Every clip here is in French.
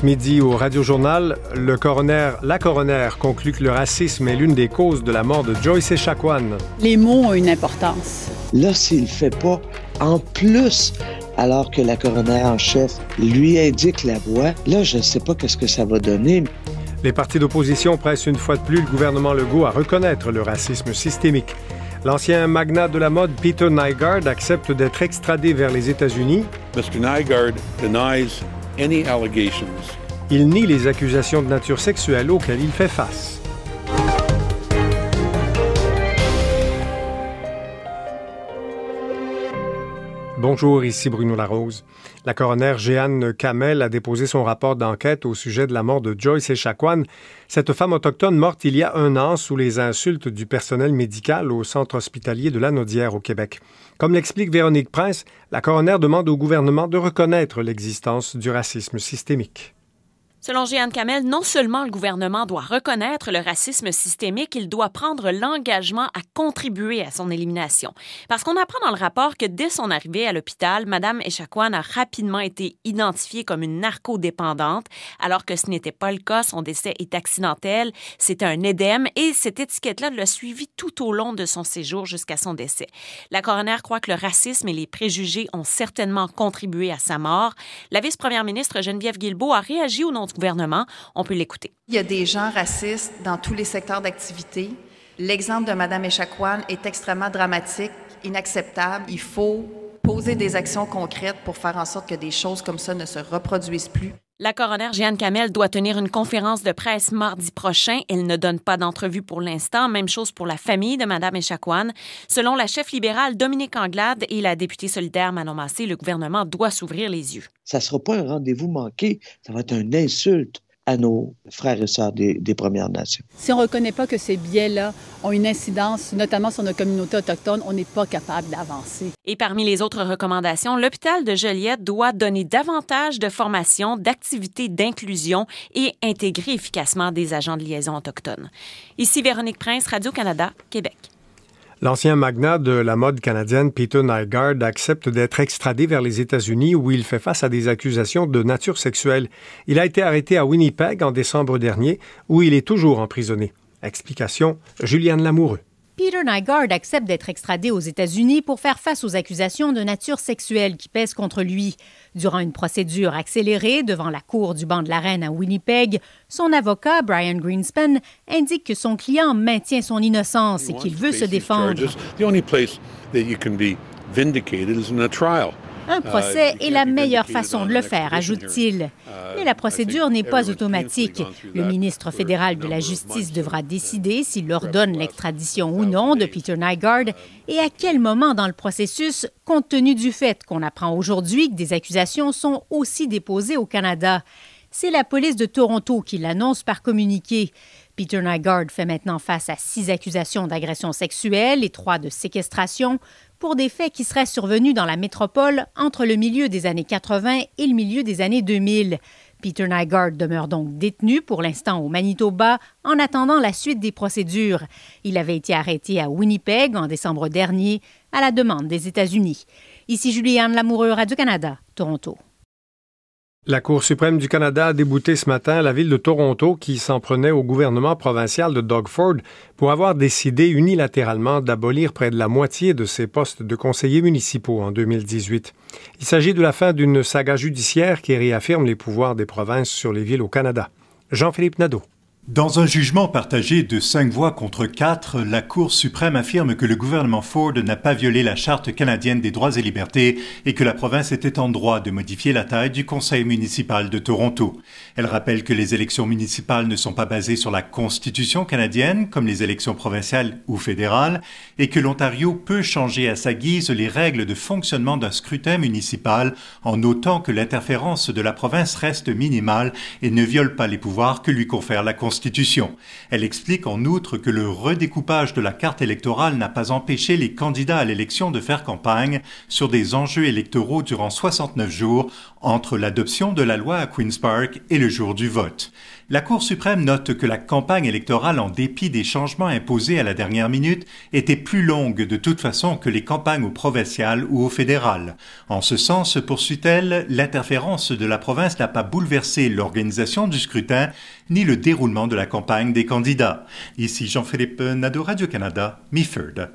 Ce midi au Radio Journal, le coroner, la coroner conclut que le racisme est l'une des causes de la mort de Joyce Echaquan. Les mots ont une importance. Là, s'il ne fait pas, en plus, alors que la coroner en chef lui indique la voie, là, je ne sais pas qu'est-ce que ça va donner. Les partis d'opposition pressent une fois de plus le gouvernement Legault à reconnaître le racisme systémique. L'ancien magnat de la mode Peter Nygaard accepte d'être extradé vers les États-Unis. Mr. Nygaard denies il nie les accusations de nature sexuelle auxquelles il fait face. Bonjour, ici Bruno Larose. La coroner Jeanne Kamel a déposé son rapport d'enquête au sujet de la mort de Joyce Echaquan, cette femme autochtone morte il y a un an sous les insultes du personnel médical au centre hospitalier de la Naudière au Québec. Comme l'explique Véronique Prince, la coroner demande au gouvernement de reconnaître l'existence du racisme systémique. Selon Jeanne Kamel, non seulement le gouvernement doit reconnaître le racisme systémique, il doit prendre l'engagement à contribuer à son élimination. Parce qu'on apprend dans le rapport que dès son arrivée à l'hôpital, Mme Echaquan a rapidement été identifiée comme une narcodépendante, alors que ce n'était pas le cas. Son décès est accidentel, c'est un édème et cette étiquette-là l'a suivi tout au long de son séjour jusqu'à son décès. La coroner croit que le racisme et les préjugés ont certainement contribué à sa mort. La vice-première ministre Geneviève Guilbeault a réagi au nom gouvernement. On peut l'écouter. Il y a des gens racistes dans tous les secteurs d'activité. L'exemple de Mme Echaquan est extrêmement dramatique, inacceptable. Il faut poser des actions concrètes pour faire en sorte que des choses comme ça ne se reproduisent plus. La coroner Jeanne Camel doit tenir une conférence de presse mardi prochain. Elle ne donne pas d'entrevue pour l'instant. Même chose pour la famille de Mme Echaquan. Selon la chef libérale Dominique Anglade et la députée solidaire Manon Massé, le gouvernement doit s'ouvrir les yeux. Ça ne sera pas un rendez-vous manqué. Ça va être une insulte à nos frères et sœurs des, Premières Nations. Si on ne reconnaît pas que ces biais-là ont une incidence, notamment sur nos communautés autochtones, on n'est pas capable d'avancer. Et parmi les autres recommandations, l'hôpital de Joliette doit donner davantage de formation, d'activités d'inclusion et intégrer efficacement des agents de liaison autochtones. Ici Véronique Prince, Radio-Canada, Québec. L'ancien magnat de la mode canadienne Peter Nygaard accepte d'être extradé vers les États-Unis où il fait face à des accusations de nature sexuelle. Il a été arrêté à Winnipeg en décembre dernier où il est toujours emprisonné. Explication Juliane Lamoureux. Peter Nygaard accepte d'être extradé aux États-Unis pour faire face aux accusations de nature sexuelle qui pèsent contre lui. Durant une procédure accélérée devant la cour du banc de la Reine à Winnipeg, son avocat, Brian Greenspan, indique que son client maintient son innocence et qu'il veut se défendre. Un euh, procès est la meilleure façon de le faire, ajoute-t-il. Euh, Mais la procédure n'est pas automatique. Le ministre fédéral de la Justice devra décider s'il ordonne l'extradition ou non de Peter Nygaard um, et à quel moment dans le processus, compte tenu du fait qu'on apprend aujourd'hui que des accusations sont aussi déposées au Canada. C'est la police de Toronto qui l'annonce par communiqué. Peter Nygaard fait maintenant face à six accusations d'agression sexuelle et trois de séquestration, pour des faits qui seraient survenus dans la métropole entre le milieu des années 80 et le milieu des années 2000. Peter Nygaard demeure donc détenu pour l'instant au Manitoba en attendant la suite des procédures. Il avait été arrêté à Winnipeg en décembre dernier à la demande des États-Unis. Ici Julianne Lamoureux, Radio-Canada, Toronto. La Cour suprême du Canada a débouté ce matin la ville de Toronto qui s'en prenait au gouvernement provincial de Doug Ford pour avoir décidé unilatéralement d'abolir près de la moitié de ses postes de conseillers municipaux en 2018. Il s'agit de la fin d'une saga judiciaire qui réaffirme les pouvoirs des provinces sur les villes au Canada. Jean-Philippe Nadeau. Dans un jugement partagé de cinq voix contre 4, la Cour suprême affirme que le gouvernement Ford n'a pas violé la Charte canadienne des droits et libertés et que la province était en droit de modifier la taille du Conseil municipal de Toronto. Elle rappelle que les élections municipales ne sont pas basées sur la Constitution canadienne, comme les élections provinciales ou fédérales, et que l'Ontario peut changer à sa guise les règles de fonctionnement d'un scrutin municipal en notant que l'interférence de la province reste minimale et ne viole pas les pouvoirs que lui confère la Constitution. Elle explique en outre que le redécoupage de la carte électorale n'a pas empêché les candidats à l'élection de faire campagne sur des enjeux électoraux durant 69 jours entre l'adoption de la loi à Queen's Park et le jour du vote. La Cour suprême note que la campagne électorale, en dépit des changements imposés à la dernière minute, était plus longue de toute façon que les campagnes au provincial ou au fédéral. En ce sens, poursuit-elle, l'interférence de la province n'a pas bouleversé l'organisation du scrutin ni le déroulement de la campagne des candidats. Ici Jean-Philippe Nadeau, Radio-Canada, Mifford.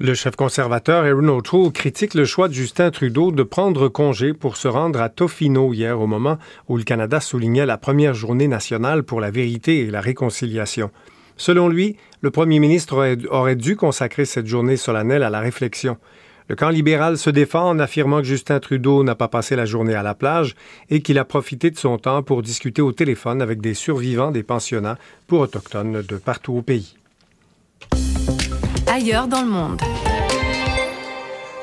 Le chef conservateur Aaron O'Toole critique le choix de Justin Trudeau de prendre congé pour se rendre à Tofino hier au moment où le Canada soulignait la première journée nationale pour la vérité et la réconciliation. Selon lui, le premier ministre aurait dû consacrer cette journée solennelle à la réflexion. Le camp libéral se défend en affirmant que Justin Trudeau n'a pas passé la journée à la plage et qu'il a profité de son temps pour discuter au téléphone avec des survivants des pensionnats pour autochtones de partout au pays ailleurs dans le monde.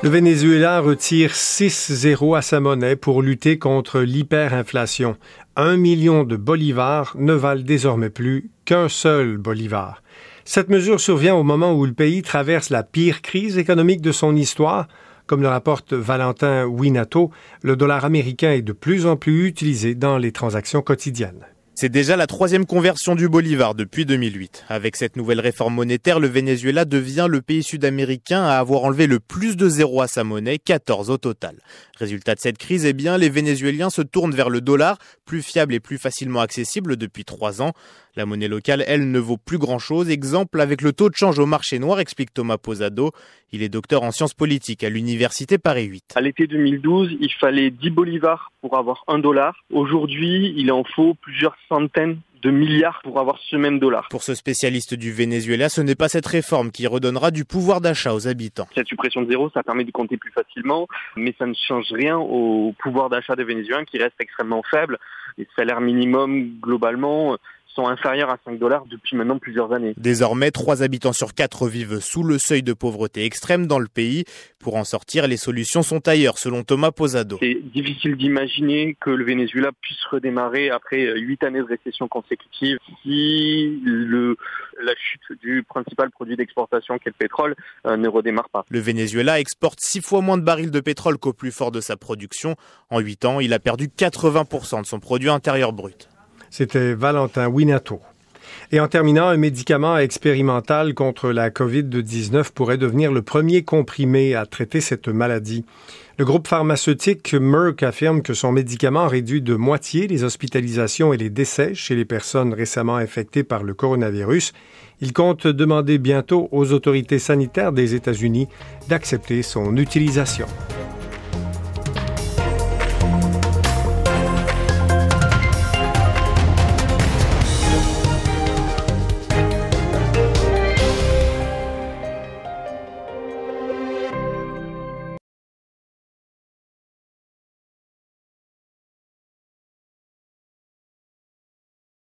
Le Venezuela retire 6-0 à sa monnaie pour lutter contre l'hyperinflation. Un million de bolivars ne valent désormais plus qu'un seul bolivar. Cette mesure survient au moment où le pays traverse la pire crise économique de son histoire. Comme le rapporte Valentin Winato, le dollar américain est de plus en plus utilisé dans les transactions quotidiennes. C'est déjà la troisième conversion du bolivar depuis 2008. Avec cette nouvelle réforme monétaire, le Venezuela devient le pays sud-américain à avoir enlevé le plus de zéro à sa monnaie, 14 au total. Résultat de cette crise, eh bien, les Vénézuéliens se tournent vers le dollar, plus fiable et plus facilement accessible depuis trois ans. La monnaie locale, elle, ne vaut plus grand-chose. Exemple avec le taux de change au marché noir, explique Thomas Posado. Il est docteur en sciences politiques à l'université Paris 8. À l'été 2012, il fallait 10 bolivars pour avoir un dollar. Aujourd'hui, il en faut plusieurs centaines de milliards pour avoir ce même dollar. Pour ce spécialiste du Venezuela, ce n'est pas cette réforme qui redonnera du pouvoir d'achat aux habitants. Cette suppression de zéro, ça permet de compter plus facilement, mais ça ne change rien au pouvoir d'achat des Vénézuéliens qui reste extrêmement faible. Les salaires minimums, globalement, sont inférieurs à 5 dollars depuis maintenant plusieurs années. Désormais, 3 habitants sur 4 vivent sous le seuil de pauvreté extrême dans le pays. Pour en sortir, les solutions sont ailleurs, selon Thomas Posado. C'est difficile d'imaginer que le Venezuela puisse redémarrer après 8 euh, années de récession consécutive si le, la chute du principal produit d'exportation qu'est le pétrole euh, ne redémarre pas. Le Venezuela exporte 6 fois moins de barils de pétrole qu'au plus fort de sa production. En 8 ans, il a perdu 80% de son produit intérieur brut. C'était Valentin Winato. Et en terminant, un médicament expérimental contre la COVID-19 pourrait devenir le premier comprimé à traiter cette maladie. Le groupe pharmaceutique Merck affirme que son médicament réduit de moitié les hospitalisations et les décès chez les personnes récemment infectées par le coronavirus. Il compte demander bientôt aux autorités sanitaires des États-Unis d'accepter son utilisation.